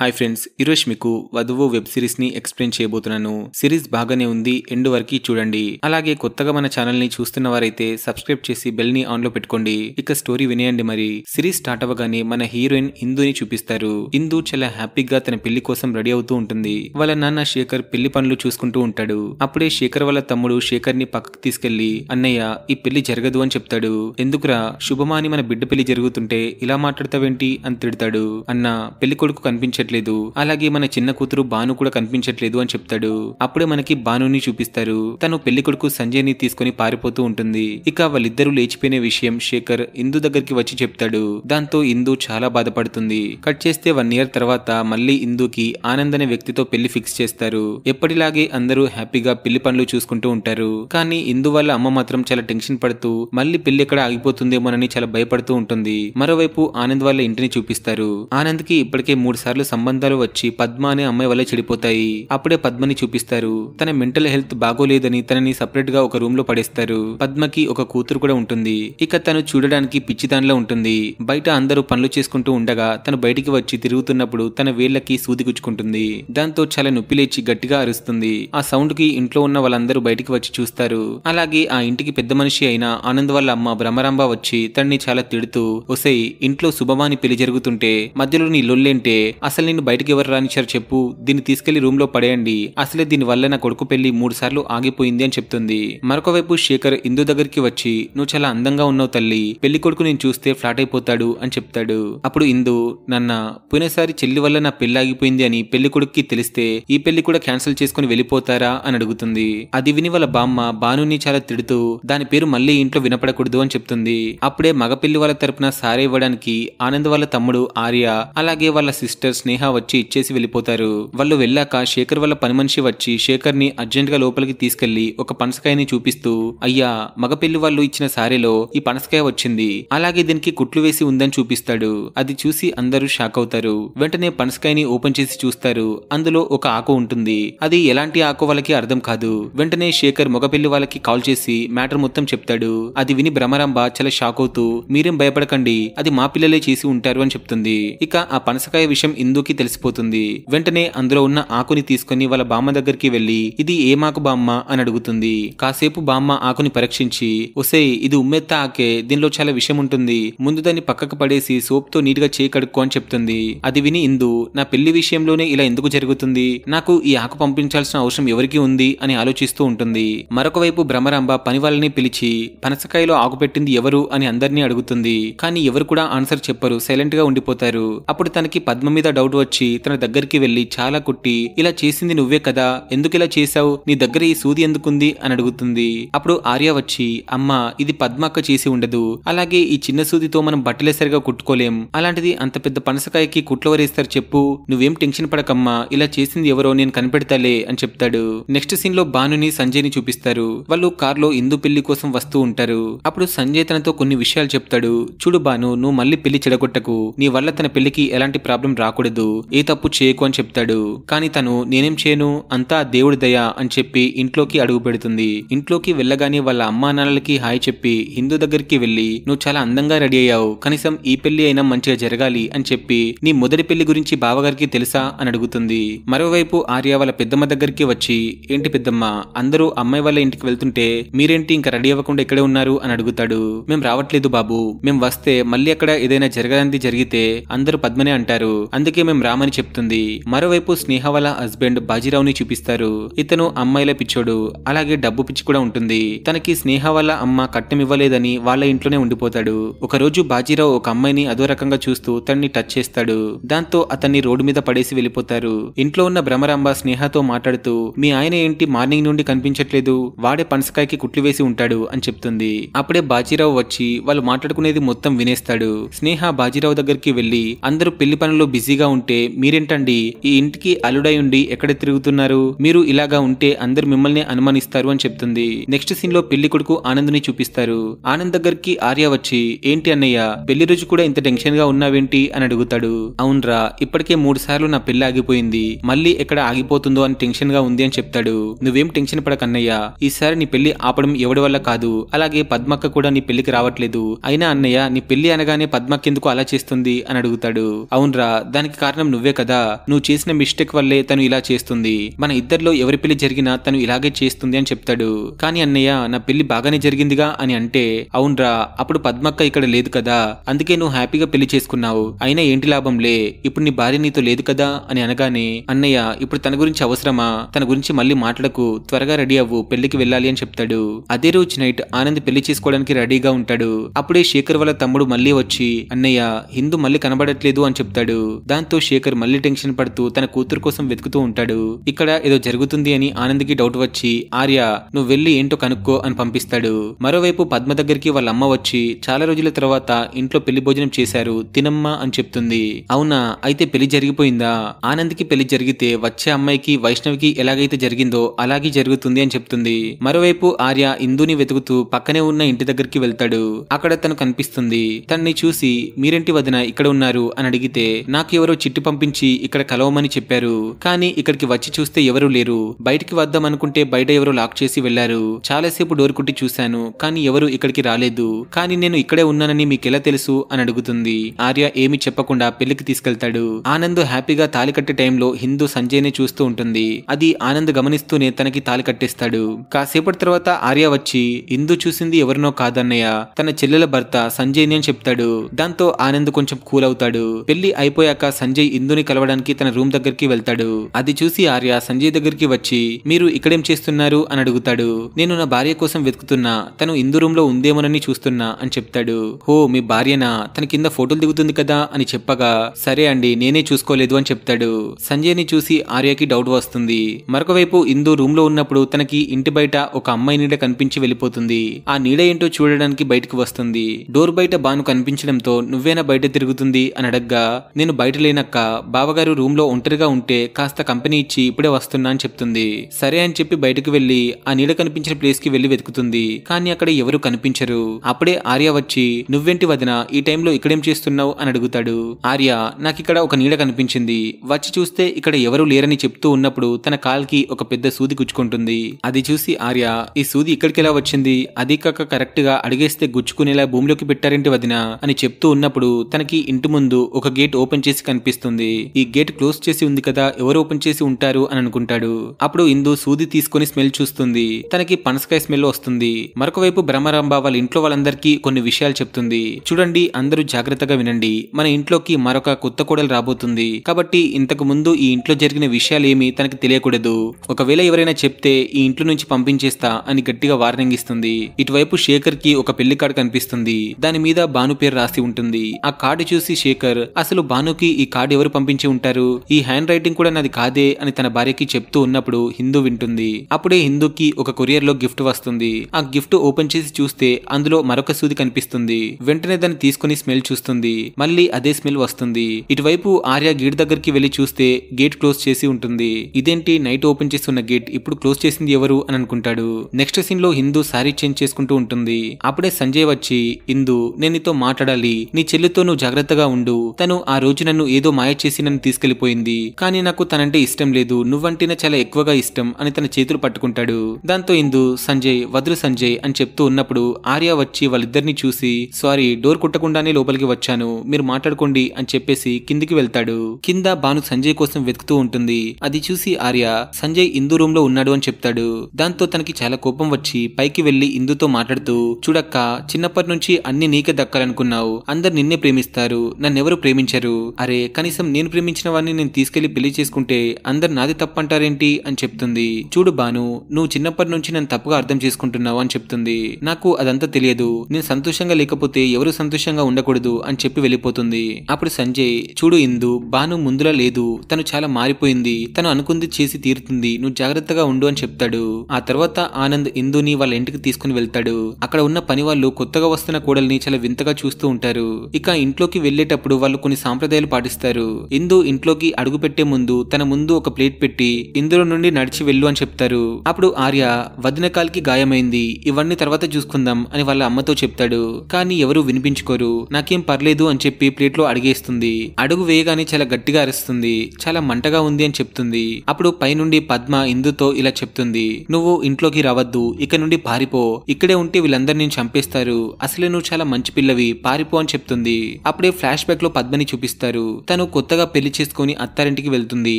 hi friends ఈరోజు మీకు Vadhuvu web series ని ఎక్స్ప్లెయిన్ చేయబోతున్నాను సిరీస్ బాగానే ఉంది ఎండు వరకు చూడండి అలాగే కొత్తగా మన ఛానల్ ని చూస్తున్న వారైతే సబ్స్క్రైబ్ చేసి బెల్ ని ఆన్ లో పెట్టుకోండి ఇక స్టోరీ వినేయండి మరి సిరీస్ స్టార్ట్ అవ్వగానే మన హీరోయిన్ హిందూని చూపిస్తారు ఇందు చాలా హ్యాపీగా తన పెళ్లి కోసం రెడీ అవుతూ ఉంటుంది వాళ్ళ నాన్న శేఖర్ పెళ్లి పనులు చూసుకుంటూ ఉంటాడు అప్పుడే శేఖర్ వాళ్ళ తమ్ముడు శేఖర్ ని పక్కకు తీసుకెళ్లి అన్నయ్య ఈ పెళ్లి జరగదు అని చెప్తాడు ఎందుకురా శుభమాని మన బిడ్డ పెళ్లి జరుగుతుంటే ఇలా మాట్లాడతావేంటి అని తిడతాడు అన్న పెళ్లి కొడుకు కనిపించే కనిపించట్లేదు అలాగే మన చిన్న కూతురు బాను కూడా కనిపించట్లేదు అని చెప్తాడు అప్పుడే మనకి బానుని చూపిస్తారు తను పెళ్లి కొడుకు సంజయ్ ని తీసుకుని పారిపోతూ ఉంటుంది ఇక వాళ్ళిద్దరూ లేచిపోయిన విషయం శేఖర్ ఇందు దగ్గరికి వచ్చి చెప్తాడు దాంతో ఇందు చాలా బాధపడుతుంది కట్ చేస్తే వన్ ఇయర్ తర్వాత మళ్ళీ ఇందుకి ఆనంద్ అనే వ్యక్తితో పెళ్లి ఫిక్స్ చేస్తారు ఎప్పటిలాగే అందరూ హ్యాపీగా పెళ్లి పనులు చూసుకుంటూ ఉంటారు కానీ ఇందు వాళ్ళ అమ్మ మాత్రం చాలా టెన్షన్ పడుతూ మళ్ళీ పెళ్లి ఎక్కడ ఆగిపోతుందేమోనని చాలా భయపడుతూ ఉంటుంది మరోవైపు ఆనంద్ వాళ్ళ ఇంటిని చూపిస్తారు ఆనంద్ కి ఇప్పటికే మూడు సార్లు సంబంధాలు వచ్చి పద్మ అనే అమ్మాయి వల్ల చెడిపోతాయి అప్పుడే పద్మని చూపిస్తారు తన మెంటల్ హెల్త్ బాగోలేదని తనని సపరేట్ గా ఒక రూమ్ లో పడేస్తారు పద్మకి ఒక కూతురు కూడా ఉంటుంది ఇక తను చూడడానికి పిచ్చిదానిలో ఉంటుంది బయట అందరూ పనులు చేసుకుంటూ ఉండగా తను బయటికి వచ్చి తిరుగుతున్నప్పుడు తన వేళ్లకి సూది గుచ్చుకుంటుంది దాంతో చాలా నొప్పి లేచి గట్టిగా అరుస్తుంది ఆ సౌండ్ కి ఇంట్లో ఉన్న వాళ్ళందరూ బయటికి వచ్చి చూస్తారు అలాగే ఆ ఇంటికి పెద్ద మనిషి అయిన ఆనంద్ వాళ్ళ అమ్మ బ్రహ్మరాంబ వచ్చి తనని చాలా తిడుతూ ఒసై ఇంట్లో శుభమాని పెళ్లి జరుగుతుంటే మధ్యలో నీ లొల్లేంటే అసలు నిన్ను బయటకు ఎవరు రానిచ్చారు చెప్పు దీన్ని తీసుకెళ్లి రూమ్ లో పడేయండి అసలే దీని వల్ల నా కొడుకు పెళ్లి మూడు సార్లు ఆగిపోయింది అని చెప్తుంది మరొక వైపు శేఖర్ ఇందు దగ్గరికి వచ్చి నువ్వు చాలా అందంగా ఉన్నావు తల్లి పెళ్లి కొడుకు నేను చూస్తే ఫ్లాట్ అయిపోతాడు అని చెప్తాడు అప్పుడు ఇందు నన్న పోయినసారి చెల్లి వల్ల నా పెళ్లి ఆగిపోయింది అని పెళ్లి కొడుకుకి తెలిస్తే ఈ పెళ్లి కూడా క్యాన్సిల్ చేసుకుని వెళ్ళిపోతారా అని అడుగుతుంది అది విని వాళ్ళ బామ్మ బానుని చాలా తిడుతూ దాని పేరు మళ్ళీ ఇంట్లో వినపడకూడదు అని చెప్తుంది అప్పుడే మగ పెళ్లి వాళ్ళ తరపున సారే ఇవ్వడానికి ఆనంద్ వాళ్ళ తమ్ముడు ఆర్య అలాగే వాళ్ళ సిస్టర్ స్నేహ స్నేహ వచ్చి ఇచ్చేసి వెళ్ళిపోతారు వాళ్ళు వెళ్ళాక శేఖర్ వల్ల పని మనిషి వచ్చి శేఖర్ అర్జెంట్ గా లోపలికి తీసుకెళ్లి ఒక పనసకాయని చూపిస్తూ అయ్యా మగపిల్లి వాళ్ళు ఇచ్చిన సారీలో ఈ పనసకాయ వచ్చింది అలాగే దీనికి కుట్లు వేసి ఉందని చూపిస్తాడు అది చూసి అందరూ షాక్ అవుతారు వెంటనే పనసకాయని ఓపెన్ చేసి చూస్తారు అందులో ఒక ఆకు ఉంటుంది అది ఎలాంటి ఆకు వాళ్ళకి అర్థం కాదు వెంటనే శేఖర్ మగపిల్లి వాళ్ళకి కాల్ చేసి మ్యాటర్ మొత్తం చెప్తాడు అది విని భ్రమరాంబ చాలా షాక్ అవుతూ మీరేం భయపడకండి అది మా పిల్లలే చేసి ఉంటారు అని చెప్తుంది ఇక ఆ పనసకాయ విషయం ఇందు చందుకి తెలిసిపోతుంది వెంటనే అందులో ఉన్న ఆకుని తీసుకుని వాళ్ళ బామ్మ దగ్గరికి వెళ్లి ఇది ఏమాకు బామ్మ అని అడుగుతుంది కాసేపు బామ్మ ఆకుని పరీక్షించి ఒసే ఇది ఉమ్మెత్త ఆకే దీనిలో చాలా విషయం ఉంటుంది ముందు దాన్ని పక్కకు పడేసి సోప్ తో నీట్ గా చేయి కడుక్కో అని చెప్తుంది అది విని ఇందు నా పెళ్లి విషయంలోనే ఇలా ఎందుకు జరుగుతుంది నాకు ఈ ఆకు పంపించాల్సిన అవసరం ఎవరికి ఉంది అని ఆలోచిస్తూ ఉంటుంది మరొక వైపు భ్రమరాంబ పని వాళ్ళని పిలిచి పనసకాయలో ఆకు పెట్టింది ఎవరు అని అందరినీ అడుగుతుంది కానీ ఎవరు కూడా ఆన్సర్ చెప్పరు సైలెంట్ గా ఉండిపోతారు అప్పుడు తనకి పద్మ మీద డౌట్ డౌట్ వచ్చి తన దగ్గరికి వెళ్లి చాలా కుట్టి ఇలా చేసింది నువ్వే కదా ఎందుకు ఇలా చేశావు నీ దగ్గర ఈ సూది ఎందుకుంది అని అడుగుతుంది అప్పుడు ఆర్య వచ్చి అమ్మ ఇది పద్మక్క చేసి ఉండదు అలాగే ఈ చిన్న సూదితో మనం బట్టలే సరిగా కుట్టుకోలేం అలాంటిది అంత పెద్ద పనసకాయకి వరేస్తారు చెప్పు నువ్వేం టెన్షన్ పడకమ్మా ఇలా చేసింది ఎవరో నేను కనిపెడతాలే అని చెప్తాడు నెక్స్ట్ సీన్ లో బానుని సంజయ్ ని చూపిస్తారు వాళ్ళు లో ఇందు పెళ్లి కోసం వస్తూ ఉంటారు అప్పుడు సంజయ్ తనతో కొన్ని విషయాలు చెప్తాడు చూడు బాను నువ్వు మళ్ళీ పెళ్లి చెడగొట్టకు నీ వల్ల తన పెళ్లికి ఎలాంటి ప్రాబ్లం రాకూడదు చేయకూడదు ఏ తప్పు చేయకు అని చెప్తాడు కానీ తను నేనేం చేయను అంతా దేవుడి దయ అని చెప్పి ఇంట్లోకి అడుగు పెడుతుంది ఇంట్లోకి వెళ్ళగానే వాళ్ళ అమ్మా నాన్నలకి హాయ్ చెప్పి హిందూ దగ్గరికి వెళ్ళి నువ్వు చాలా అందంగా రెడీ అయ్యావు కనీసం ఈ పెళ్లి అయినా మంచిగా జరగాలి అని చెప్పి నీ మొదటి పెళ్లి గురించి బావగారికి తెలుసా అని అడుగుతుంది మరోవైపు ఆర్య వాళ్ళ పెద్దమ్మ దగ్గరికి వచ్చి ఏంటి పెద్దమ్మ అందరూ అమ్మాయి వాళ్ళ ఇంటికి వెళ్తుంటే మీరేంటి ఇంకా రెడీ అవ్వకుండా ఇక్కడే ఉన్నారు అని అడుగుతాడు మేము రావట్లేదు బాబు మేము వస్తే మళ్ళీ అక్కడ ఏదైనా జరగడానికి జరిగితే అందరూ పద్మనే అంటారు అందుకే మేము రామని చెప్తుంది మరోవైపు స్నేహ వాళ్ళ హస్బెండ్ బాజీరావుని చూపిస్తారు ఇతను అమ్మాయిల పిచ్చోడు అలాగే డబ్బు పిచ్చి కూడా ఉంటుంది తనకి స్నేహ వాళ్ళ అమ్మ కట్నం ఇవ్వలేదని వాళ్ళ ఇంట్లోనే ఉండిపోతాడు ఒకరోజు బాజీరావు ఒక అమ్మాయిని అదో రకంగా చూస్తూ తన్ని టచ్ చేస్తాడు దాంతో అతన్ని రోడ్డు మీద పడేసి వెళ్ళిపోతారు ఇంట్లో ఉన్న భ్రమరాంబ స్నేహతో మాట్లాడుతూ మీ ఆయన ఏంటి మార్నింగ్ నుండి కనిపించట్లేదు వాడే పనసకాయకి కుట్లు వేసి ఉంటాడు అని చెప్తుంది అప్పుడే బాజీరావు వచ్చి వాళ్ళు మాట్లాడుకునేది మొత్తం వినేస్తాడు స్నేహ బాజీరావు దగ్గరికి వెళ్లి అందరూ పెళ్లి పనుల్లో బిజీగా ఉంటే మీరేంటండి ఈ ఇంటికి అల్లుడై ఉండి ఎక్కడ తిరుగుతున్నారు మీరు ఇలాగా ఉంటే అందరు మిమ్మల్ని అనుమానిస్తారు అని చెప్తుంది నెక్స్ట్ సీన్ లో పెళ్లి కొడుకు ఆనంద్ని చూపిస్తారు ఆనంద్ దగ్గరికి ఆర్య వచ్చి ఏంటి అన్నయ్య పెళ్లి రోజు కూడా ఇంత టెన్షన్ గా ఉన్నావేంటి అని అడుగుతాడు అవునరా ఇప్పటికే మూడు సార్లు నా పెళ్లి ఆగిపోయింది మళ్ళీ ఎక్కడ ఆగిపోతుందో అని టెన్షన్ గా ఉంది అని చెప్తాడు నువ్వేం టెన్షన్ పడకన్నయ్య ఈసారి నీ పెళ్లి ఆపడం ఎవడి వల్ల కాదు అలాగే పద్మక్క కూడా నీ పెళ్లికి రావట్లేదు అయినా అన్నయ్య నీ పెళ్లి అనగానే పద్మక్క ఎందుకు అలా చేస్తుంది అని అడుగుతాడు అవునరా దానికి కారణం నువ్వే కదా నువ్వు చేసిన మిస్టేక్ వల్లే తను ఇలా చేస్తుంది మన ఇద్దరిలో ఎవరి పెళ్లి జరిగినా తను ఇలాగే చేస్తుంది అని చెప్తాడు కానీ అన్నయ్య నా పెళ్లి బాగానే జరిగిందిగా అని అంటే అవునరా అప్పుడు పద్మక్క ఇక్కడ లేదు కదా అందుకే నువ్వు హ్యాపీగా పెళ్లి చేసుకున్నావు అయినా ఏంటి లాభం లే ఇప్పుడు నీ భార్య నీతో లేదు కదా అని అనగానే అన్నయ్య ఇప్పుడు తన గురించి అవసరమా తన గురించి మళ్ళీ మాట్లాడకు త్వరగా రెడీ అవ్వు పెళ్లికి వెళ్ళాలి అని చెప్తాడు అదే రోజు నైట్ ఆనంద్ పెళ్లి చేసుకోవడానికి రెడీగా ఉంటాడు అప్పుడే శేఖర్ వాళ్ళ తమ్ముడు మళ్ళీ వచ్చి అన్నయ్య హిందూ మళ్ళీ కనబడట్లేదు అని చెప్తాడు దాంతో దీంతో శేఖర్ మళ్ళీ టెన్షన్ పడుతూ తన కూతురు కోసం వెతుకుతూ ఉంటాడు ఇక్కడ ఏదో జరుగుతుంది అని ఆనంద్కి డౌట్ వచ్చి ఆర్య నువ్వు వెళ్ళి ఏంటో కనుక్కో అని పంపిస్తాడు మరోవైపు పద్మ దగ్గరికి వాళ్ళ అమ్మ వచ్చి చాలా రోజుల తర్వాత ఇంట్లో పెళ్లి భోజనం చేశారు తినమ్మా అని చెప్తుంది అవునా అయితే పెళ్లి జరిగిపోయిందా ఆనంద్కి పెళ్లి జరిగితే వచ్చే అమ్మాయికి వైష్ణవికి ఎలాగైతే జరిగిందో అలాగే జరుగుతుంది అని చెప్తుంది మరోవైపు ఆర్య ఇందుని వెతుకుతూ పక్కనే ఉన్న ఇంటి దగ్గరికి వెళ్తాడు అక్కడ తను కనిపిస్తుంది తనని చూసి మీరేంటి వదిన ఇక్కడ ఉన్నారు అని అడిగితే నాకు ఎవరో చిట్టు పంపించి ఇక్కడ కలవమని చెప్పారు కానీ ఇక్కడికి వచ్చి చూస్తే ఎవరూ లేరు బయటికి వద్దాం అనుకుంటే బయట ఎవరో లాక్ చేసి వెళ్లారు చాలాసేపు డోర్ కుట్టి చూశాను కానీ ఎవరు ఇక్కడికి రాలేదు కానీ నేను ఇక్కడే ఉన్నానని మీకు ఎలా తెలుసు అని అడుగుతుంది ఆర్య ఏమి చెప్పకుండా పెళ్లికి తీసుకెళ్తాడు ఆనంద్ హ్యాపీగా తాలి కట్టే టైంలో హిందూ సంజయ్నే చూస్తూ ఉంటుంది అది ఆనంద్ గమనిస్తూనే తనకి తాలి కట్టేస్తాడు కాసేపటి తర్వాత ఆర్య వచ్చి హిందూ చూసింది ఎవరినో కాదన్నయ్య తన చెల్లెల భర్త సంజయ్ని అని చెప్తాడు దాంతో ఆనంద్ కొంచెం కూల్ అవుతాడు పెళ్లి అయిపోయాక సంజయ్ ఇందుని కలవడానికి తన రూమ్ దగ్గరికి వెళ్తాడు అది చూసి ఆర్య సంజయ్ దగ్గరికి వచ్చి మీరు ఇక్కడేం చేస్తున్నారు అని అడుగుతాడు నేను నా భార్య కోసం వెతుకుతున్నా తను ఇందు రూమ్ లో ఉందేమోనని చూస్తున్నా అని చెప్తాడు హో మీ భార్యనా తన కింద ఫోటోలు దిగుతుంది కదా అని చెప్పగా సరే అండి నేనే చూసుకోలేదు అని చెప్తాడు సంజయ్ ని చూసి ఆర్యకి డౌట్ వస్తుంది మరొక వైపు ఇందు రూమ్ లో ఉన్నప్పుడు తనకి ఇంటి బయట ఒక అమ్మాయి నీడ కనిపించి వెళ్ళిపోతుంది ఆ నీడ ఏంటో చూడడానికి బయటకు వస్తుంది డోర్ బయట బాను కనిపించడంతో నువ్వేనా బయట తిరుగుతుంది అని అడగ్గా నేను బయట లేనా అయిపోయినాక బావగారు లో ఒంటరిగా ఉంటే కాస్త కంపెనీ ఇచ్చి ఇప్పుడే వస్తున్నా అని చెప్తుంది సరే అని చెప్పి బయటకు వెళ్లి ఆ నీడ కనిపించిన ప్లేస్ కి వెళ్లి వెతుకుతుంది కానీ అక్కడ ఎవరు కనిపించరు అప్పుడే ఆర్య వచ్చి నువ్వేంటి వదిన ఈ టైంలో ఇక్కడేం చేస్తున్నావు అని అడుగుతాడు ఆర్య నాకు ఇక్కడ ఒక నీడ కనిపించింది వచ్చి చూస్తే ఇక్కడ ఎవరు లేరని చెప్తూ ఉన్నప్పుడు తన కాల్కి ఒక పెద్ద సూది గుచ్చుకుంటుంది అది చూసి ఆర్య ఈ సూది ఇక్కడికి ఎలా వచ్చింది అది కాక కరెక్ట్ గా అడిగేస్తే గుచ్చుకునేలా భూమిలోకి పెట్టారేంటి వదిన అని చెప్తూ ఉన్నప్పుడు తనకి ఇంటి ముందు ఒక గేట్ ఓపెన్ చేసి కనిపి కనిపిస్తుంది ఈ గేట్ క్లోజ్ చేసి ఉంది కదా ఎవరు ఓపెన్ చేసి ఉంటారు అని అనుకుంటాడు అప్పుడు ఇందు సూది తీసుకుని స్మెల్ చూస్తుంది తనకి పనసకాయ స్మెల్ వస్తుంది మరొక వైపు బ్రహ్మరాంబ వాళ్ళ ఇంట్లో వాళ్ళందరికీ కొన్ని విషయాలు చెప్తుంది చూడండి అందరూ జాగ్రత్తగా వినండి మన ఇంట్లోకి మరొక కొత్త కోడలు రాబోతుంది కాబట్టి ఇంతకు ముందు ఈ ఇంట్లో జరిగిన విషయాలేమి తనకి తెలియకూడదు ఒకవేళ ఎవరైనా చెప్తే ఈ ఇంట్లో నుంచి పంపించేస్తా అని గట్టిగా వార్నింగ్ ఇస్తుంది ఇటువైపు శేఖర్ కి ఒక పెళ్లి కార్డు కనిపిస్తుంది దాని మీద భాను పేరు రాసి ఉంటుంది ఆ కార్డు చూసి శేఖర్ అసలు భానుకి ఈ కార్డు ఎవరు పంపించి ఉంటారు ఈ హ్యాండ్ రైటింగ్ కూడా నాది కాదే అని తన భార్యకి చెప్తూ ఉన్నప్పుడు హిందూ వింటుంది అప్పుడే హిందూకి ఒక కొరియర్ లో గిఫ్ట్ వస్తుంది ఆ గిఫ్ట్ ఓపెన్ చేసి చూస్తే అందులో మరొక సూది కనిపిస్తుంది వెంటనే దాన్ని తీసుకుని స్మెల్ చూస్తుంది మళ్ళీ అదే స్మెల్ వస్తుంది ఇటువైపు ఆర్య గేట్ దగ్గరికి వెళ్లి చూస్తే గేట్ క్లోజ్ చేసి ఉంటుంది ఇదేంటి నైట్ ఓపెన్ చేస్తున్న గేట్ ఇప్పుడు క్లోజ్ చేసింది ఎవరు అని అనుకుంటాడు నెక్స్ట్ సీన్ లో హిందూ సారీ చేంజ్ చేసుకుంటూ ఉంటుంది అప్పుడే సంజయ్ వచ్చి హిందూ నేను నీతో మాట్లాడాలి నీ చెల్లితో నువ్వు జాగ్రత్తగా ఉండు తను ఆ రోజు నన్ను ఏదో ఏదో మాయ చేసి నన్ను తీసుకెళ్లిపోయింది కానీ నాకు తనంటే ఇష్టం లేదు నువ్వంటేనే చాలా ఎక్కువగా ఇష్టం అని తన చేతులు పట్టుకుంటాడు దాంతో ఇందు సంజయ్ వదులు సంజయ్ అని చెప్తూ ఉన్నప్పుడు ఆర్య వచ్చి వాళ్ళిద్దరిని చూసి సారీ డోర్ కుట్టకుండానే లోపలికి వచ్చాను మీరు మాట్లాడుకోండి అని చెప్పేసి కిందికి వెళ్తాడు కింద భాను సంజయ్ కోసం వెతుకుతూ ఉంటుంది అది చూసి ఆర్య సంజయ్ ఇందు రూమ్ లో ఉన్నాడు అని చెప్తాడు దాంతో తనకి చాలా కోపం వచ్చి పైకి వెళ్లి ఇందుతో మాట్లాడుతూ చూడక్క చిన్నప్పటి నుంచి అన్ని నీకే దక్కాలనుకున్నావు అందరు నిన్నే ప్రేమిస్తారు నన్నెవరు ప్రేమించరు అరే కనీసం నేను ప్రేమించిన వాడిని నేను తీసుకెళ్లి పెళ్లి చేసుకుంటే అందరు నాది తప్పంటారేంటి అని చెప్తుంది చూడు బాను నువ్వు చిన్నప్పటి నుంచి నేను తప్పుగా అర్థం చేసుకుంటున్నావు అని చెప్తుంది నాకు అదంతా తెలియదు నేను సంతోషంగా లేకపోతే ఎవరు సంతోషంగా ఉండకూడదు అని చెప్పి వెళ్ళిపోతుంది అప్పుడు సంజయ్ చూడు ఇందు బాను ముందులా లేదు తను చాలా మారిపోయింది తను అనుకుంది చేసి తీరుతుంది నువ్వు జాగ్రత్తగా ఉండు అని చెప్తాడు ఆ తర్వాత ఆనంద్ ఇందుని వాళ్ళ ఇంటికి తీసుకుని వెళ్తాడు అక్కడ ఉన్న పని వాళ్ళు కొత్తగా వస్తున్న కోడల్ని చాలా వింతగా చూస్తూ ఉంటారు ఇక ఇంట్లోకి వెళ్లేటప్పుడు వాళ్ళు కొన్ని సాంప్రదాయాలు పాటిస్తారు చేస్తారు ఇందు ఇంట్లోకి అడుగు పెట్టే ముందు తన ముందు ఒక ప్లేట్ పెట్టి ఇందులో నుండి నడిచి వెళ్ళు అని చెప్తారు అప్పుడు ఆర్య వదిన కాలికి గాయమైంది ఇవన్నీ తర్వాత చూసుకుందాం అని వాళ్ళ అమ్మతో చెప్తాడు కానీ ఎవరు వినిపించుకోరు నాకేం పర్లేదు అని చెప్పి ప్లేట్ లో అడిగేస్తుంది అడుగు వేయగానే చాలా గట్టిగా అరుస్తుంది చాలా మంటగా ఉంది అని చెప్తుంది అప్పుడు పైనుండి పద్మ ఇందుతో ఇలా చెప్తుంది నువ్వు ఇంట్లోకి రావద్దు ఇక నుండి పారిపో ఇక్కడే ఉంటే వీళ్ళందరినీ చంపేస్తారు అసలే నువ్వు చాలా మంచి పిల్లవి పారిపో అని చెప్తుంది అప్పుడే ఫ్లాష్ బ్యాక్ లో పద్మని చూపిస్తారు తను తను కొత్తగా పెళ్లి చేసుకుని అత్తారింటికి వెళ్తుంది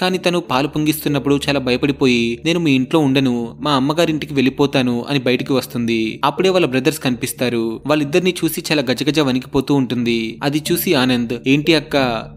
కానీ తను పాలు పొంగిస్తున్నప్పుడు చాలా భయపడిపోయి నేను మీ ఇంట్లో ఉండను మా అమ్మగారింటికి వెళ్ళిపోతాను అని బయటికి వస్తుంది అప్పుడే వాళ్ళ బ్రదర్స్ కనిపిస్తారు వాళ్ళిద్దరిని చూసి చాలా గజగజ వణికిపోతూ ఉంటుంది అది చూసి ఆనంద్ ఏంటి అక్క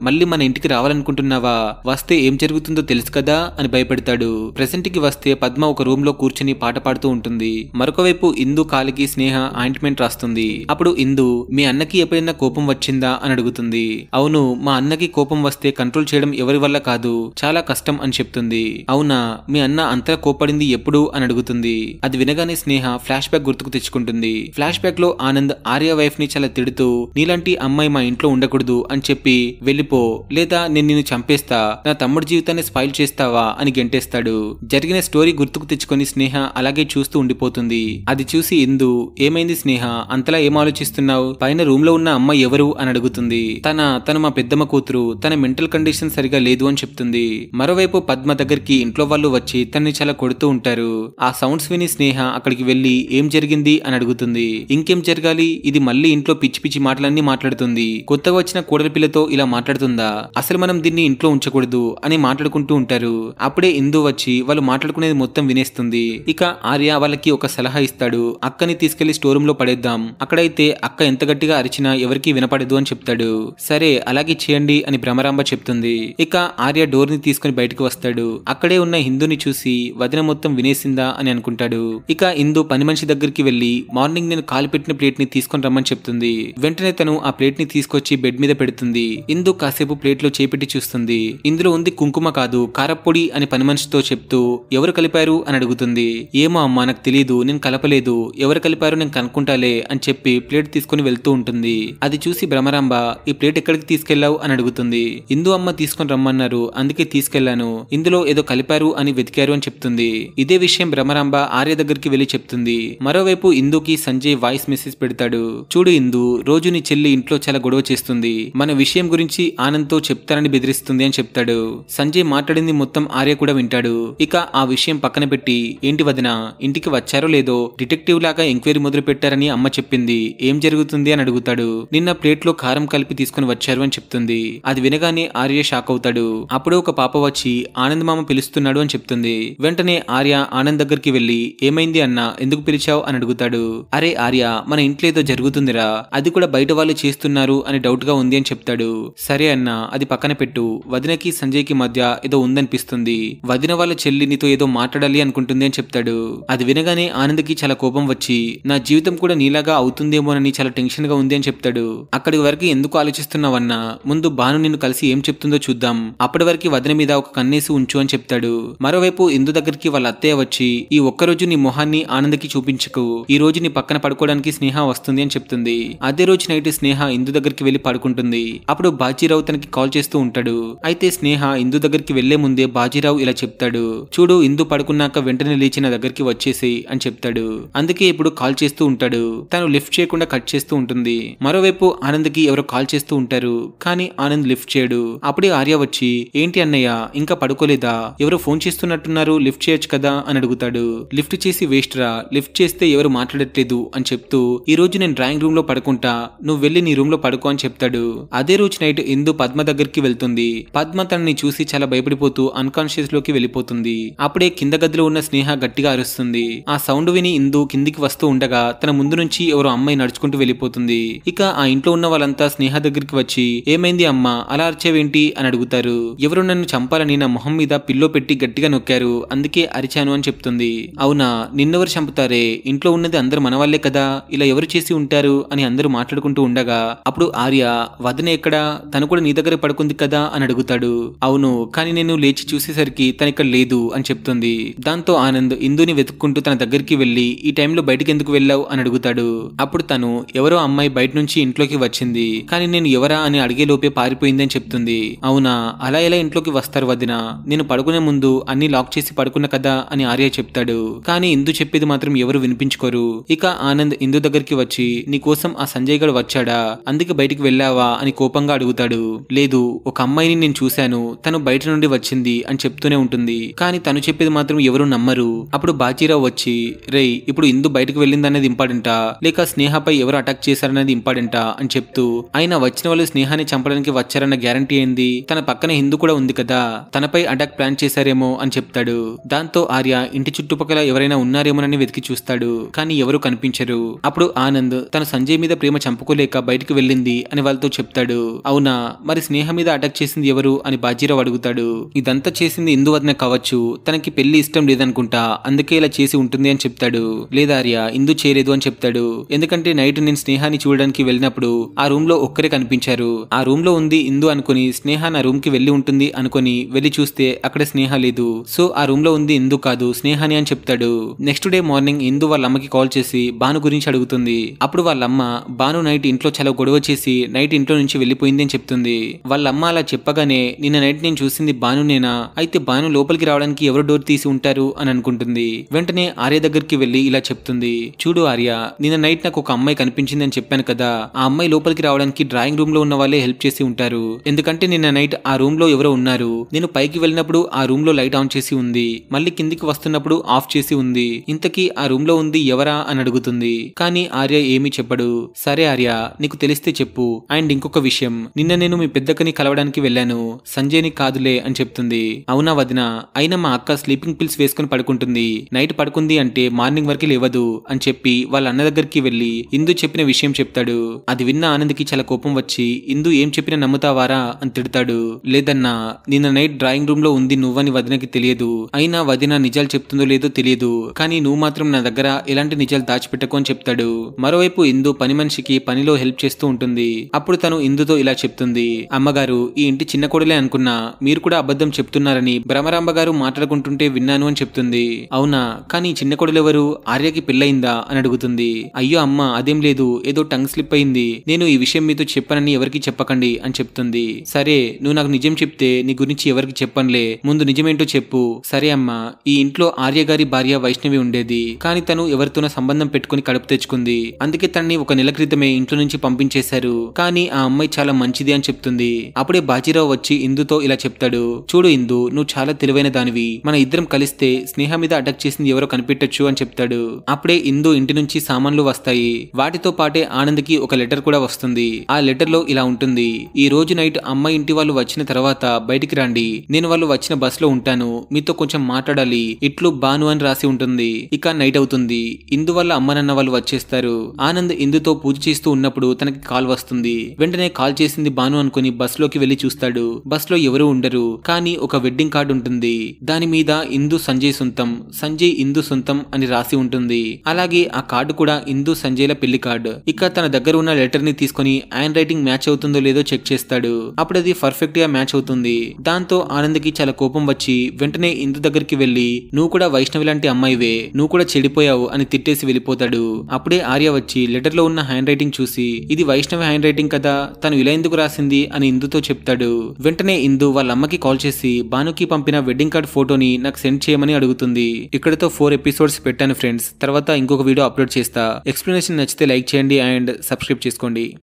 మళ్ళీ మన ఇంటికి రావాలనుకుంటున్నావా వస్తే ఏం జరుగుతుందో తెలుసు కదా అని భయపెడతాడు ప్రెసెంట్ కి వస్తే పద్మ ఒక రూమ్ లో కూర్చుని పాట పాడుతూ ఉంటుంది మరొకవైపు ఇందు కాలికి స్నేహ ఆయింట్మెంట్ రాస్తుంది అప్పుడు ఇందు మీ అన్నకి ఎప్పుడైనా కోపం వచ్చిందా అని అడుగుతుంది అవును మా అన్న అన్నకి కోపం వస్తే కంట్రోల్ చేయడం ఎవరి వల్ల కాదు చాలా కష్టం అని చెప్తుంది అవునా మీ అన్న అంతలా కోపడింది ఎప్పుడు అని అడుగుతుంది అది వినగానే స్నేహ ఫ్లాష్ బ్యాక్ గుర్తుకు తెచ్చుకుంటుంది ఫ్లాష్ బ్యాక్ లో ఆనంద్ ఆర్య వైఫ్ ని చాలా తిడుతూ నీలాంటి అమ్మాయి మా ఇంట్లో ఉండకూడదు అని చెప్పి వెళ్ళిపో లేదా నేను నిన్ను చంపేస్తా నా తమ్ముడి జీవితాన్ని స్పాయిల్ చేస్తావా అని గెంటేస్తాడు జరిగిన స్టోరీ గుర్తుకు తెచ్చుకొని స్నేహ అలాగే చూస్తూ ఉండిపోతుంది అది చూసి ఇందు ఏమైంది స్నేహ అంతలా ఏం ఆలోచిస్తున్నావు పైన రూమ్ లో ఉన్న అమ్మాయి ఎవరు అని అడుగుతుంది తన తను మా పెద్దమ్మ కూతురు తన మెంటల్ కండిషన్ సరిగా లేదు అని చెప్తుంది మరోవైపు పద్మ దగ్గరికి ఇంట్లో వాళ్ళు వచ్చి తనని చాలా కొడుతూ ఉంటారు ఆ సౌండ్స్ విని స్నేహ అక్కడికి వెళ్లి ఏం జరిగింది అని అడుగుతుంది ఇంకేం జరగాలి ఇది మళ్ళీ ఇంట్లో పిచ్చి పిచ్చి మాటలన్నీ మాట్లాడుతుంది కొత్తగా వచ్చిన కోడలి పిల్లతో ఇలా మాట్లాడుతుందా అసలు మనం దీన్ని ఇంట్లో ఉంచకూడదు అని మాట్లాడుకుంటూ ఉంటారు అప్పుడే ఇందు వచ్చి వాళ్ళు మాట్లాడుకునేది మొత్తం వినేస్తుంది ఇక ఆర్య వాళ్ళకి ఒక సలహా ఇస్తాడు అక్కని తీసుకెళ్లి స్టోర్ రూమ్ లో పడేద్దాం అక్కడైతే అక్క ఎంత గట్టిగా అరిచినా ఎవరికి వినపడదు అని చెప్తాడు సరే అలాగే చేయండి అని భ్రమరాంబ చెప్తుంది ఇక ఆర్య డోర్ ని తీసుకుని బయటకు వస్తాడు అక్కడే ఉన్న హిందూని చూసి వదిన మొత్తం వినేసిందా అని అనుకుంటాడు ఇక ఇందు పని మనిషి దగ్గరికి వెళ్లి మార్నింగ్ నేను కాలు పెట్టిన ప్లేట్ ని తీసుకొని రమ్మని చెప్తుంది వెంటనే తను ఆ ప్లేట్ ని తీసుకొచ్చి బెడ్ మీద పెడుతుంది ఇందు కాసేపు ప్లేట్ లో చేపెట్టి చూస్తుంది ఇందులో ఉంది కుంకుమ కాదు కారప్పొడి అని పని మనిషితో చెప్తూ ఎవరు కలిపారు అని అడుగుతుంది ఏమో అమ్మా నాకు తెలియదు నేను కలపలేదు ఎవరు కలిపారు నేను కనుక్కుంటాలే అని చెప్పి ప్లేట్ తీసుకుని వెళ్తూ ఉంటుంది అది చూసి భ్రమరాంబ ఈ ప్లేట్ ఎక్కడికి తీసుకెళ్లావు అని అడుగు అడుగుతుంది ఇందు అమ్మ తీసుకొని రమ్మన్నారు అందుకే తీసుకెళ్లాను ఇందులో ఏదో కలిపారు అని వెతికారు అని చెప్తుంది ఇదే విషయం బ్రహ్మరాంబ ఆర్య దగ్గరికి వెళ్లి చెప్తుంది మరోవైపు ఇందుకి సంజయ్ వాయిస్ మెసేజ్ పెడతాడు చూడు ఇందు రోజు నీ చెల్లి ఇంట్లో చాలా గొడవ చేస్తుంది మన విషయం గురించి ఆనంద్తో చెప్తానని బెదిరిస్తుంది అని చెప్తాడు సంజయ్ మాట్లాడింది మొత్తం ఆర్య కూడా వింటాడు ఇక ఆ విషయం పక్కన పెట్టి ఏంటి వదిన ఇంటికి వచ్చారో లేదో డిటెక్టివ్ లాగా ఎంక్వైరీ మొదలు పెట్టారని అమ్మ చెప్పింది ఏం జరుగుతుంది అని అడుగుతాడు నిన్న ప్లేట్లో కారం కలిపి తీసుకుని వచ్చారు అని చెప్తుంది అది వినగానే ఆర్య షాక్ అవుతాడు అప్పుడు ఒక పాప వచ్చి ఆనంద్ మామ పిలుస్తున్నాడు అని చెప్తుంది వెంటనే ఆర్య ఆనంద్ దగ్గరికి వెళ్లి ఏమైంది అన్న ఎందుకు పిలిచావు అని అడుగుతాడు అరే ఆర్య మన ఇంట్లో ఏదో జరుగుతుందిరా అది కూడా బయట వాళ్ళు చేస్తున్నారు అని డౌట్ గా ఉంది అని చెప్తాడు సరే అన్న అది పక్కన పెట్టు వదినకి సంజయ్ కి మధ్య ఏదో ఉందనిపిస్తుంది వదిన వాళ్ళ చెల్లి నీతో ఏదో మాట్లాడాలి అనుకుంటుంది అని చెప్తాడు అది వినగానే ఆనంద్కి చాలా కోపం వచ్చి నా జీవితం కూడా నీలాగా అవుతుందేమోనని చాలా టెన్షన్ గా ఉంది అని చెప్తాడు అక్కడి వరకు ఎందుకు ఆలోచిస్తున్నావన్నా ముందు భాను నిన్ను కలిసి ఏం చెప్తుందో చూద్దాం అప్పటి వరకు వదిన మీద ఒక కన్నేసి ఉంచు అని చెప్తాడు మరోవైపు ఇందు దగ్గరికి వాళ్ళ అత్తయ్య వచ్చి ఈ ఒక్కరోజు నీ మొహాన్ని ఆనందకి చూపించకు ఈ రోజు నీ పక్కన పడుకోవడానికి స్నేహ వస్తుంది అని చెప్తుంది అదే రోజు నైట్ స్నేహ ఇందు దగ్గరికి వెళ్లి పడుకుంటుంది అప్పుడు బాజీరావు తనకి కాల్ చేస్తూ ఉంటాడు అయితే స్నేహ ఇందు దగ్గరికి వెళ్లే ముందే బాజీరావు ఇలా చెప్తాడు చూడు ఇందు పడుకున్నాక వెంటనే లేచి నా దగ్గరికి వచ్చేసి అని చెప్తాడు అందుకే ఇప్పుడు కాల్ చేస్తూ ఉంటాడు తను లిఫ్ట్ చేయకుండా కట్ చేస్తూ ఉంటుంది మరోవైపు ఆనంద్ కి ఎవరో కాల్ చేస్తూ ఉంటారు కానీ ఆనంద్ ఆనంద్ లిఫ్ట్ చేయడు అప్పుడే ఆర్య వచ్చి ఏంటి అన్నయ్య ఇంకా పడుకోలేదా ఎవరు ఫోన్ చేస్తున్నట్టున్నారు లిఫ్ట్ చేయొచ్చు కదా అని అడుగుతాడు లిఫ్ట్ చేసి వేస్ట్ రా లిఫ్ట్ చేస్తే ఎవరు మాట్లాడట్లేదు అని చెప్తూ ఈ రోజు నేను డ్రాయింగ్ రూమ్ లో పడుకుంటా నువ్వు వెళ్ళి నీ రూమ్ లో పడుకో అని చెప్తాడు అదే రోజు నైట్ ఇందు పద్మ దగ్గరికి వెళ్తుంది పద్మ తనని చూసి చాలా భయపడిపోతూ అన్కాన్షియస్ లోకి వెళ్ళిపోతుంది అప్పుడే కింద గదిలో ఉన్న స్నేహ గట్టిగా అరుస్తుంది ఆ సౌండ్ విని ఇందు కిందికి వస్తూ ఉండగా తన ముందు నుంచి ఎవరో అమ్మాయి నడుచుకుంటూ వెళ్ళిపోతుంది ఇక ఆ ఇంట్లో ఉన్న వాళ్ళంతా స్నేహ దగ్గరికి వచ్చి ఏమైంది అమ్మ అమ్మా అలా అరిచేవేంటి అని అడుగుతారు ఎవరు నన్ను చంపాలని నా మొహం మీద పిల్లో పెట్టి గట్టిగా నొక్కారు అందుకే అరిచాను అని చెప్తుంది అవునా నిన్నెవరు చంపుతారే ఇంట్లో ఉన్నది అందరు మన కదా ఇలా ఎవరు చేసి ఉంటారు అని అందరూ మాట్లాడుకుంటూ ఉండగా అప్పుడు ఆర్య వదన ఎక్కడా తను కూడా నీ దగ్గర పడుకుంది కదా అని అడుగుతాడు అవును కానీ నేను లేచి చూసేసరికి తను ఇక్కడ లేదు అని చెప్తుంది దాంతో ఆనంద్ ఇందుని వెతుక్కుంటూ తన దగ్గరికి వెళ్ళి ఈ టైంలో బయటకు ఎందుకు వెళ్ళావు అని అడుగుతాడు అప్పుడు తను ఎవరో అమ్మాయి బయట నుంచి ఇంట్లోకి వచ్చింది కానీ నేను ఎవరా అని అడిగే లోపే పారి కాలిపోయిందని చెప్తుంది అవునా అలా ఎలా ఇంట్లోకి వస్తారు వదిన నేను పడుకునే ముందు అన్ని లాక్ చేసి పడుకున్న కదా అని ఆర్య చెప్తాడు కానీ ఇందు చెప్పేది మాత్రం ఎవరు వినిపించుకోరు ఇక ఆనంద్ ఇందు దగ్గరికి వచ్చి నీ కోసం ఆ సంజయ్ గడు వచ్చాడా అందుకే బయటికి వెళ్ళావా అని కోపంగా అడుగుతాడు లేదు ఒక అమ్మాయిని నేను చూశాను తను బయట నుండి వచ్చింది అని చెప్తూనే ఉంటుంది కానీ తను చెప్పేది మాత్రం ఎవరు నమ్మరు అప్పుడు బాజీరావు వచ్చి రే ఇప్పుడు ఇందు బయటకు వెళ్ళిందనేది ఇంపార్టెంటా లేక స్నేహపై ఎవరు అటాక్ చేశారనేది ఇంపార్టెంటా అని చెప్తూ ఆయన వచ్చిన వాళ్ళు స్నేహాన్ని చంపడానికి వచ్చారన్న గ్యారంటీ ఏంది తన పక్కన హిందూ కూడా ఉంది కదా తనపై అటాక్ ప్లాన్ చేశారేమో అని చెప్తాడు దాంతో ఆర్య ఇంటి చుట్టుపక్కల ఎవరైనా ఉన్నారేమోనని వెతికి చూస్తాడు కానీ ఎవరు కనిపించరు అప్పుడు ఆనంద్ తన సంజయ్ మీద ప్రేమ చంపుకోలేక బయటికి వెళ్ళింది అని వాళ్ళతో చెప్తాడు అవునా మరి స్నేహ మీద అటాక్ చేసింది ఎవరు అని బాజీరావు అడుగుతాడు ఇదంతా చేసింది వదిన కావచ్చు తనకి పెళ్లి ఇష్టం లేదనుకుంటా అందుకే ఇలా చేసి ఉంటుంది అని చెప్తాడు లేదా ఆర్య ఇందు చేయలేదు అని చెప్తాడు ఎందుకంటే నైట్ నేను స్నేహాన్ని చూడడానికి వెళ్ళినప్పుడు ఆ రూమ్ లో ఒక్కరే కనిపించారు ఆ రూమ్ లో ఉంది ఉంది ఇందు అనుకుని స్నేహ నా రూమ్కి వెళ్ళి ఉంటుంది అనుకుని వెళ్ళి చూస్తే అక్కడ స్నేహ లేదు సో ఆ రూమ్లో ఉంది ఇందు కాదు స్నేహని అని చెప్తాడు నెక్స్ట్ డే మార్నింగ్ ఇందు వాళ్ళ అమ్మకి కాల్ చేసి భాను గురించి అడుగుతుంది అప్పుడు వాళ్ళమ్మ భాను నైట్ ఇంట్లో చాలా గొడవ చేసి నైట్ ఇంట్లో నుంచి వెళ్ళిపోయింది అని చెప్తుంది వాళ్ళమ్మ అలా చెప్పగానే నిన్న నైట్ నేను చూసింది భానునేనా అయితే భాను లోపలికి రావడానికి ఎవరు డోర్ తీసి ఉంటారు అని అనుకుంటుంది వెంటనే ఆర్య దగ్గరికి వెళ్ళి ఇలా చెప్తుంది చూడు ఆర్య నిన్న నైట్ నాకు ఒక అమ్మాయి కనిపించింది అని చెప్పాను కదా ఆ అమ్మాయి లోపలికి రావడానికి డ్రాయింగ్ రూమ్ లో ఉన్న వాళ్ళే హెల్ప్ చేసి ఉంటారు ఉంటారు ఎందుకంటే నిన్న నైట్ ఆ రూమ్ లో ఎవరో ఉన్నారు నేను పైకి వెళ్ళినప్పుడు ఆ రూమ్ లో లైట్ ఆన్ చేసి ఉంది మళ్ళీ కిందికి వస్తున్నప్పుడు ఆఫ్ చేసి ఉంది ఇంతకీ ఆ రూమ్ లో ఉంది ఎవరా అని అడుగుతుంది కానీ ఆర్య ఏమీ చెప్పడు సరే ఆర్య నీకు తెలిస్తే చెప్పు అండ్ ఇంకొక విషయం నిన్న నేను మీ పెద్దక్కని కలవడానికి వెళ్ళాను సంజయ్ని కాదులే అని చెప్తుంది అవునా వదిన అయినా మా అక్క స్లీపింగ్ పిల్స్ వేసుకుని పడుకుంటుంది నైట్ పడుకుంది అంటే మార్నింగ్ వరకు లేవదు అని చెప్పి వాళ్ళ అన్న దగ్గరికి వెళ్ళి ఇందు చెప్పిన విషయం చెప్తాడు అది విన్న ఆనంద్కి చాలా కోపం వచ్చి ఇందు ఏం చెప్పినా నమ్ముతావారా అని తిడతాడు లేదన్నా నిన్న నైట్ డ్రాయింగ్ రూమ్ లో ఉంది నువ్వని వదినకి తెలియదు అయినా వదిన నిజాలు చెప్తుందో లేదో తెలియదు కానీ నువ్వు మాత్రం నా దగ్గర ఎలాంటి నిజాలు దాచిపెట్టకు అని చెప్తాడు మరోవైపు ఇందు పని మనిషికి పనిలో హెల్ప్ చేస్తూ ఉంటుంది అప్పుడు తను ఇందుతో ఇలా చెప్తుంది అమ్మగారు ఈ ఇంటి చిన్న కొడలే అనుకున్నా మీరు కూడా అబద్ధం చెప్తున్నారని భ్రమరాంబ గారు మాట్లాడుకుంటుంటే విన్నాను అని చెప్తుంది అవునా కానీ చిన్న కొడలెవరు ఆర్యకి పెళ్ళయిందా అని అడుగుతుంది అయ్యో అమ్మ అదేం లేదు ఏదో టంగ్ స్లిప్ అయింది నేను ఈ విషయం మీతో చెప్పనని ఎవరికి చెప్పకండి అని చెప్తుంది సరే నువ్వు నాకు నిజం చెప్తే నీ గురించి ఎవరికి చెప్పనులే ముందు నిజమేంటో చెప్పు సరే అమ్మా ఈ ఇంట్లో ఆర్య గారి భార్య వైష్ణవి ఉండేది కానీ తను ఎవరితోనో సంబంధం పెట్టుకుని కడుపు తెచ్చుకుంది అందుకే తనని ఒక నెల క్రితమే ఇంట్లో నుంచి పంపించేశారు కానీ ఆ అమ్మాయి చాలా మంచిది అని చెప్తుంది అప్పుడే బాజీరావు వచ్చి ఇందుతో ఇలా చెప్తాడు చూడు ఇందు నువ్వు చాలా తెలివైన దానివి మన ఇద్దరం కలిస్తే స్నేహ మీద అటాక్ చేసింది ఎవరో కనిపెట్టొచ్చు అని చెప్తాడు అప్పుడే ఇందు ఇంటి నుంచి సామాన్లు వస్తాయి వాటితో పాటే ఆనంద్కి ఒక లెటర్ కూడా వస్తుంది ఆ లెటర్ లో ఇలా ఉంటుంది ఈ ఈ రోజు నైట్ అమ్మాయి ఇంటి వాళ్ళు వచ్చిన తర్వాత బయటికి రండి నేను వాళ్ళు వచ్చిన బస్సులో ఉంటాను మీతో కొంచెం మాట్లాడాలి ఇట్లు బాను అని రాసి ఉంటుంది ఇక నైట్ అవుతుంది ఇందు వల్ల నన్న వాళ్ళు వచ్చేస్తారు ఆనంద్ ఇందుతో పూజ చేస్తూ ఉన్నప్పుడు తనకి కాల్ వస్తుంది వెంటనే కాల్ చేసింది బాను అనుకుని బస్ లోకి వెళ్లి చూస్తాడు బస్ లో ఎవరు ఉండరు కానీ ఒక వెడ్డింగ్ కార్డు ఉంటుంది దాని మీద ఇందు సంజయ్ సొంతం సంజయ్ ఇందు సొంతం అని రాసి ఉంటుంది అలాగే ఆ కార్డు కూడా ఇందు సంజయ్ల పెళ్లి కార్డు ఇక తన దగ్గర ఉన్న లెటర్ ని తీసుకుని హ్యాండ్ రైటింగ్ మ్యాచ్ అవుతుందో లేదో చెక్ చేస్తాడు చేస్తాడు అప్పుడు అది పర్ఫెక్ట్ గా మ్యాచ్ అవుతుంది దాంతో ఆనంద్కి చాలా కోపం వచ్చి వెంటనే ఇందు దగ్గరికి వెళ్లి నువ్వు కూడా వైష్ణవి లాంటి అమ్మాయివే నువ్వు కూడా చెడిపోయావు అని తిట్టేసి వెళ్ళిపోతాడు అప్పుడే ఆర్య వచ్చి లెటర్ లో ఉన్న హ్యాండ్ రైటింగ్ చూసి ఇది వైష్ణవి హ్యాండ్ రైటింగ్ కదా తను ఇలా ఎందుకు రాసింది అని ఇందుతో చెప్తాడు వెంటనే ఇందు వాళ్ళ అమ్మకి కాల్ చేసి భానుకి పంపిన వెడ్డింగ్ కార్డ్ ఫోటోని నాకు సెండ్ చేయమని అడుగుతుంది ఇక్కడతో ఫోర్ ఎపిసోడ్స్ పెట్టాను ఫ్రెండ్స్ తర్వాత ఇంకొక వీడియో అప్లోడ్ చేస్తా ఎక్స్ప్లెనేషన్ నచ్చితే లైక్ చేయండి అండ్ సబ్స్క్రైబ్ చేసుకోండి